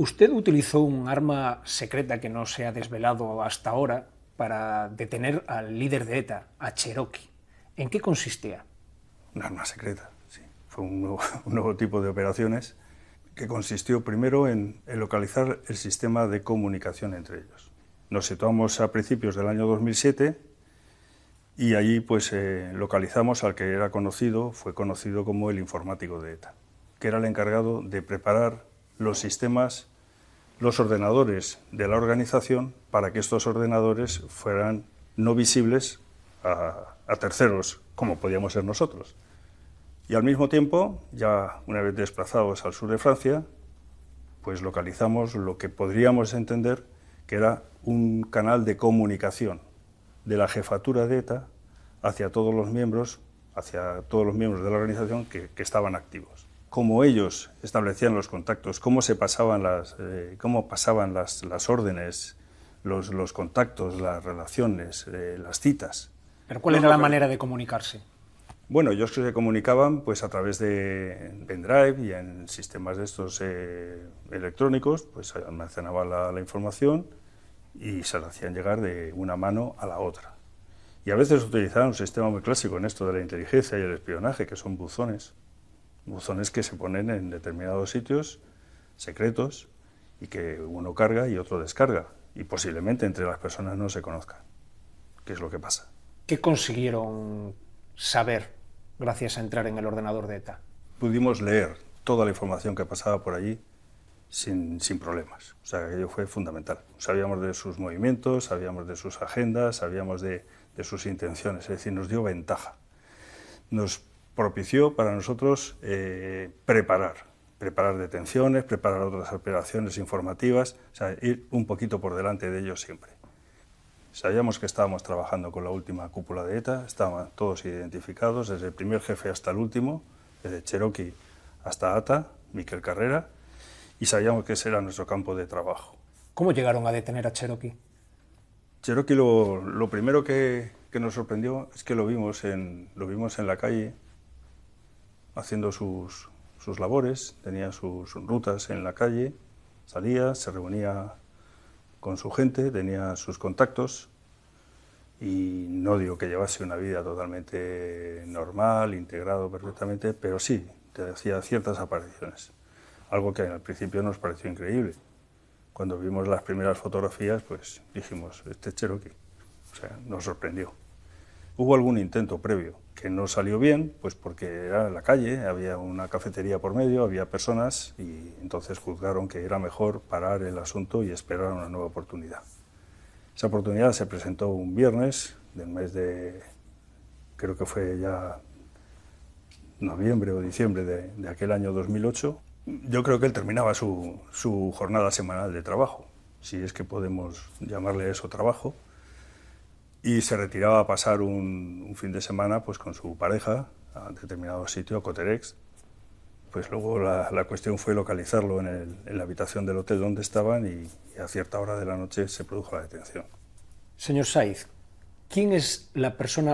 ¿Usted utilizó un arma secreta que no se ha desvelado hasta ahora para detener al líder de ETA, a Cherokee? ¿En qué consistía? Un arma secreta, sí. Fue un nuevo, tipo de operaciones que consistió primero en, localizar el sistema de comunicación entre ellos. Nos situamos a principios del año 2007 y allí pues eh, localizamos al que era conocido, fue conocido como el informático de ETA, que era el encargado de preparar los sistemas, los ordenadores de la organización para que estos ordenadores fueran no visibles a, terceros, como podíamos ser nosotros. Y al mismo tiempo, ya una vez desplazados al sur de Francia, pues localizamos lo que podríamos entender que era un canal de comunicación de la jefatura de ETA hacia todos los miembros, hacia todos los miembros de la organización que estaban activos cómo ellos establecían los contactos, cómo se pasaban las, eh, cómo pasaban las, las órdenes, los, los, contactos, las relaciones, eh, las citas. ¿Pero cuál era la manera de comunicarse? Bueno, ellos que se comunicaban pues a través de pendrive y en sistemas de estos eh, electrónicos, pues almacenaban la, la información y se la hacían llegar de una mano a la otra. Y a veces utilizaban un sistema muy clásico en esto de la inteligencia y el espionaje, que son buzones buzones que se ponen en determinados sitios secretos y que uno carga y otro descarga y posiblemente entre las personas no se conozcan, qué es lo que pasa. ¿Qué consiguieron saber gracias a entrar en el ordenador de ETA? Pudimos leer toda la información que pasaba por allí sin, sin problemas. O sea, aquello fue fundamental. Sabíamos de sus movimientos, sabíamos de sus agendas, sabíamos de, de sus intenciones, es decir, nos dio ventaja. Nos propició para nosotros eh, preparar, preparar detenciones, preparar otras operaciones informativas, o sea, ir un poquito por delante de ellos siempre. Sabíamos que estábamos trabajando con la última cúpula de ETA, estaban todos identificados, desde el primer jefe hasta el último, desde Cherokee hasta ATA, Miquel Carrera, y sabíamos que ese era nuestro campo de trabajo. ¿Cómo llegaron a detener a Cherokee? Cherokee lo, primero que, nos sorprendió es que lo vimos en, lo vimos en la calle haciendo sus, labores, tenía sus rutas en la calle, salía, se reunía con su gente, tenía sus contactos y no digo que llevase una vida totalmente normal, integrado perfectamente, pero sí, te hacía ciertas apariciones, algo que al principio nos pareció increíble. Cuando vimos las primeras fotografías, pues dijimos, este Cherokee, o sea, nos sorprendió. Hubo algún intento previo que no salió bien, pues porque era en la calle, había una cafetería por medio, había personas y entonces juzgaron que era mejor parar el asunto y esperar una nueva oportunidad. Esa oportunidad se presentó un viernes del mes de, creo que fue ya noviembre o diciembre de, aquel año 2008. Yo creo que él terminaba su jornada semanal de trabajo, si es que podemos llamarle eso trabajo y se retiraba a pasar un, fin de semana pues, con su pareja a determinado sitio, a Coterex. Pues luego la, cuestión fue localizarlo en, la habitación del hotel donde estaban y, y, a cierta hora de la noche se produjo la detención. Señor Saiz, ¿quién es la persona